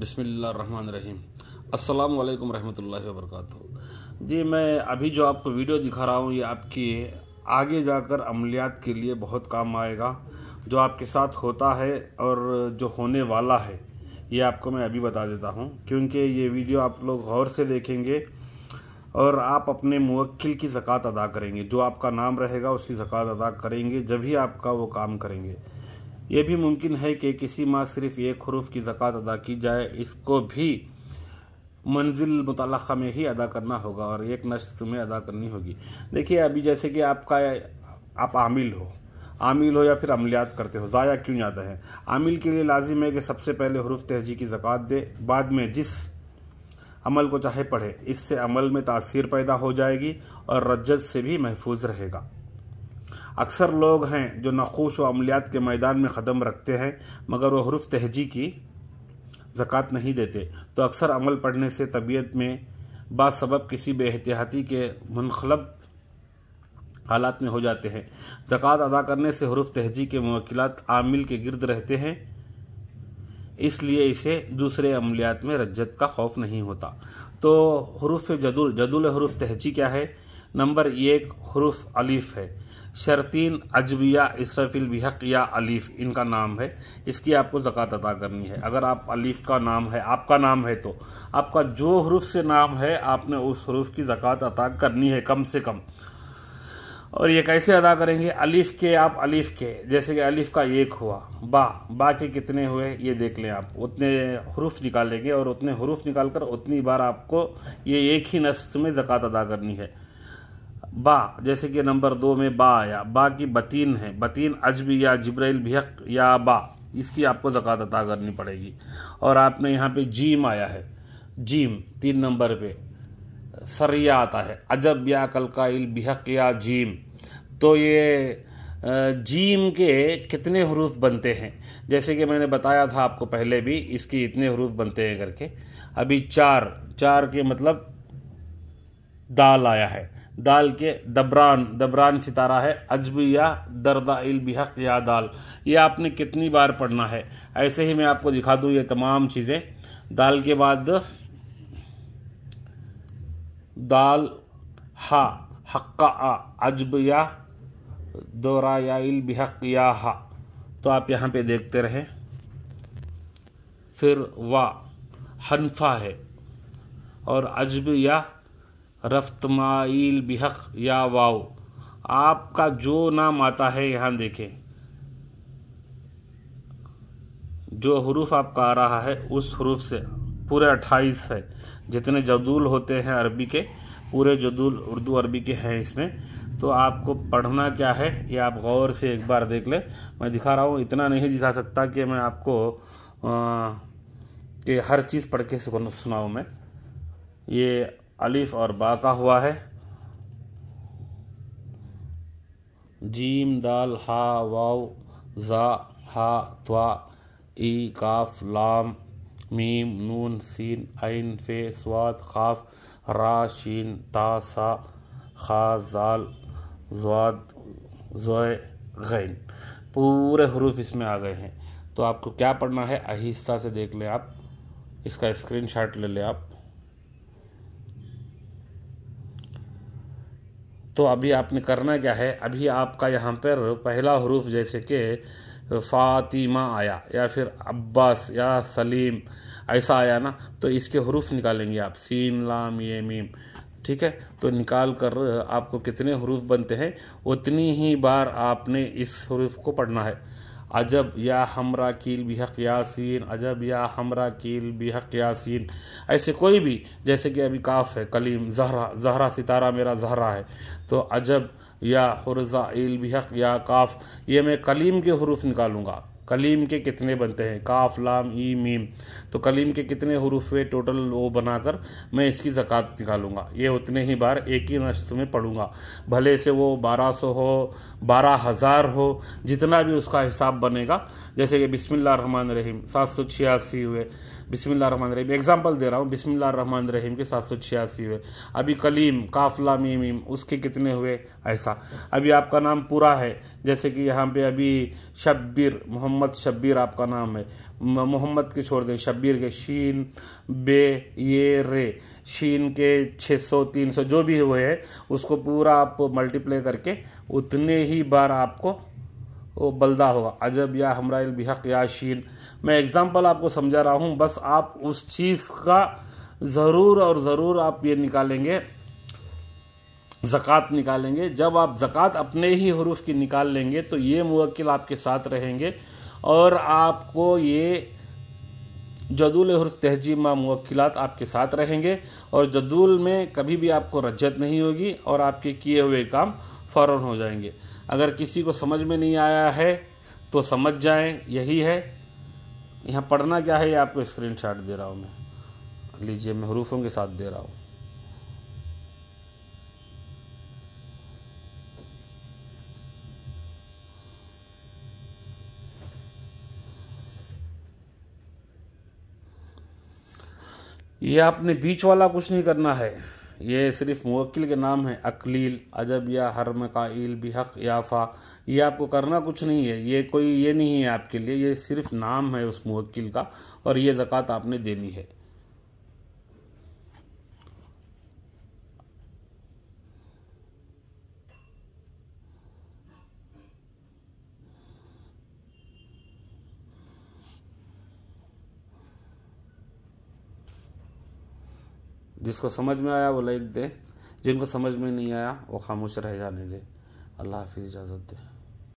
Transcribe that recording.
बसमीम अल्लाम रहमतुल्लाहि वबरकatuh जी मैं अभी जो आपको वीडियो दिखा रहा हूँ ये आपकी आगे जाकर अमलियात के लिए बहुत काम आएगा जो आपके साथ होता है और जो होने वाला है ये आपको मैं अभी बता देता हूँ क्योंकि ये वीडियो आप लोग गौर से देखेंगे और आप अपने मुवक्ल की ज़क़़त अदा करेंगे जो आपका नाम रहेगा उसकी ज़क़़त अदा करेंगे जब ही आपका वो काम करेंगे यह भी मुमकिन है कि किसी माह सिर्फ एक हरूफ की ज़क़़त अदा की जाए इसको भी मंजिल मुतल में ही अदा करना होगा और एक नश्त में अदा करनी होगी देखिए अभी जैसे कि आपका आप आमिल हो आमिल हो या फिर अमलियात करते हो ज़ाया क्यों जाता है आमिल के लिए लाजिम है कि सबसे पहले हरूफ तहजी की ज़क़़त दे बाद में जिस अमल को चाहे पढ़े इससे अमल में तासीर पैदा हो जाएगी और रज्जत से भी महफूज रहेगा अक्सर लोग हैं जो नाखोश व अमलियात के मैदान में क़दम रखते हैं मगर वह हरुफ तहजी की ज़क़़त नहीं देते तो अक्सर अमल पढ़ने से तबीयत में बासबब किसी बेहतियाती के मुनखलब हालात में हो जाते हैं ज़क़़त अदा करने से हरूफ तहजी के मवकिलत आमिल के गिरद रहते हैं इसलिए इसे दूसरे अमलियात में रज्जत का खौफ नहीं होता तो हरूफ जदुल जदुल हरूफ तहजी क्या है नंबर एक हरूफ अलीफ़ है शरतीन अजविया इसरफिल बिहक या अलीफ़ इनका नाम है इसकी आपको ज़क़़त अदा करनी है अगर आप अलीफ़ का नाम है आपका नाम है तो आपका जो हरूफ से नाम है आपने उस हरूफ की ज़क़़त अदा करनी है कम से कम और ये कैसे अदा करेंगे अलीफ़ के आप अलीफ़ के जैसे कि अलीफ़ का एक हुआ बा बा के कितने हुए ये देख लें आप उतने हरूफ निकालेंगे और उतने हरूफ निकाल कर उतनी बार आपको ये एक ही नस्त में ज़क़़त अदा करनी है बा जैसे कि नंबर दो में बा आया बा की बतीन है बतीन अजब या जब्राइल भीक या बा इसकी आपको ज़क़ात अदा करनी पड़ेगी और आपने यहाँ पे जीम आया है जीम तीन नंबर पे सरिया आता है अजब या कलकाइल बिहक या जीम तो ये जीम के कितने हरूफ बनते हैं जैसे कि मैंने बताया था आपको पहले भी इसकी इतने हरूफ बनते हैं करके अभी चार चार के मतलब दाल आया है दाल के दबरान दबरान सितारा है या दरदा बिहक या दाल ये आपने कितनी बार पढ़ना है ऐसे ही मैं आपको दिखा दूँ ये तमाम चीज़ें दाल के बाद दाल हा हक्का आ या दौरा या बिहक या हा तो आप यहाँ पे देखते रहें फिर वा हनफा है और अजब या रफ्तमाइल बिहक या वाओ आपका जो नाम आता है यहाँ देखें जो हरूफ आपका आ रहा है उस हरूफ से पूरे अट्ठाईस है जितने जदूल होते हैं अरबी के पूरे जदूल उर्दू अरबी के हैं इसमें तो आपको पढ़ना क्या है ये आप गौर से एक बार देख लें मैं दिखा रहा हूँ इतना नहीं दिखा सकता कि मैं आपको कि हर चीज़ पढ़ के सुनाऊँ मैं ये अलिफ और बा का हुआ है जीम दाल हा वाव ज़ा हा त्वा ई काफ लाम मीम नून सीन ऐन फे स्वाद खाफ रा शीन ता सा खा जाल जवाद जोए गैन पूरे हरूफ इसमें आ गए हैं तो आपको क्या पढ़ना है आहिस्ता से देख लें आप इसका स्क्रीनशॉट ले लें आप तो अभी आपने करना क्या है अभी आपका यहाँ पर पहला हरूफ जैसे कि फ़ातिमा आया या फिर अब्बास या सलीम ऐसा आया ना तो इसके हरूफ निकालेंगे आप सीन लाम ये मीम ठीक है तो निकाल कर आपको कितने हरूफ बनते हैं उतनी ही बार आपने इस हरूफ को पढ़ना है अजब या हमरा कील बिहक यासीन अजब या हमरा कील बिहक यासीन ऐसे कोई भी जैसे कि अभी काफ है कलीम जहरा जहरा सितारा मेरा जहरा है तो अजब या हरजा इल बिहक या काफ ये मैं कलीम के हरूफ निकालूंगा कलीम के कितने बनते हैं काफ लाम ई मीम तो कलीम के कितने हरूफ हुए टोटल वो बनाकर मैं इसकी ज़क़़त निकालूंगा ये उतने ही बार एक ही नश्त में पढ़ूंगा भले से वो बारह सौ हो बारह हज़ार हो जितना भी उसका हिसाब बनेगा जैसे कि रहमान रहीम सात सौ छियासी हुए बिसमिल्ल रन रहीम एग्जाम्पल दे रहा हूँ बिसमिल्ल रन रहीम के सात सौ छियासी हुए अभी कलीम काफला मीम उसके कितने हुए ऐसा अभी आपका नाम पूरा है जैसे कि यहाँ पे अभी शब्बीर मोहम्मद शब्बीर आपका नाम है मोहम्मद के छोड़ दें शब्बीर के शीन बे ये रे शीन के 600 300 जो भी हुए हैं उसको पूरा आप मल्टीप्लाई करके उतने ही बार आपको वो बलदा होगा अजब या हमराइल बिहक या शीन मैं एग्ज़ाम्पल आपको समझा रहा हूँ बस आप उस चीज़ का ज़रूर और ज़रूर आप ये निकालेंगे ज़क़़त निकालेंगे जब आप ज़क़़त अपने ही हरूफ की निकाल लेंगे तो ये मुवक्किल आपके साथ रहेंगे और आपको ये जदूल हरफ तहजीमा मुवक्लात आपके साथ रहेंगे और जदूल में कभी भी आपको रज्जत नहीं होगी और आपके किए हुए काम फ़ौरन हो जाएंगे अगर किसी को समझ में नहीं आया है तो समझ जाएं यही है यहाँ पढ़ना क्या है ये आपको स्क्रीन शॉट दे रहा हूँ मैं लीजिए मैं हरूफों के साथ दे रहा हूँ ये आपने बीच वाला कुछ नहीं करना है ये सिर्फ मुवक्ल के नाम है अकलील अजब या हरम काल बिहक याफ़ा ये आपको करना कुछ नहीं है ये कोई ये नहीं है आपके लिए ये सिर्फ नाम है उस मुवक्ल का और ये ज़क़़त आपने देनी है जिसको समझ में आया वो लाइक दे जिनको समझ में नहीं आया वो खामोश रह जाने दे अल्लाह हाफिज़ इजाज़त दे